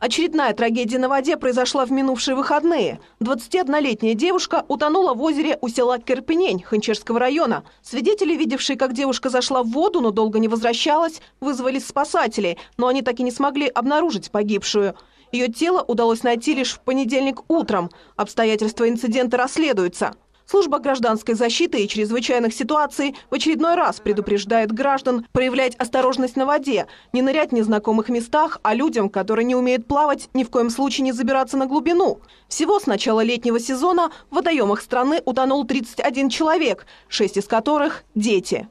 Очередная трагедия на воде произошла в минувшие выходные. 21-летняя девушка утонула в озере у села Керпенень Ханчерского района. Свидетели, видевшие, как девушка зашла в воду, но долго не возвращалась, вызвали спасателей, но они так и не смогли обнаружить погибшую. Ее тело удалось найти лишь в понедельник утром. Обстоятельства инцидента расследуются. Служба гражданской защиты и чрезвычайных ситуаций в очередной раз предупреждает граждан проявлять осторожность на воде, не нырять в незнакомых местах, а людям, которые не умеют плавать, ни в коем случае не забираться на глубину. Всего с начала летнего сезона в водоемах страны утонул 31 человек, шесть из которых – дети.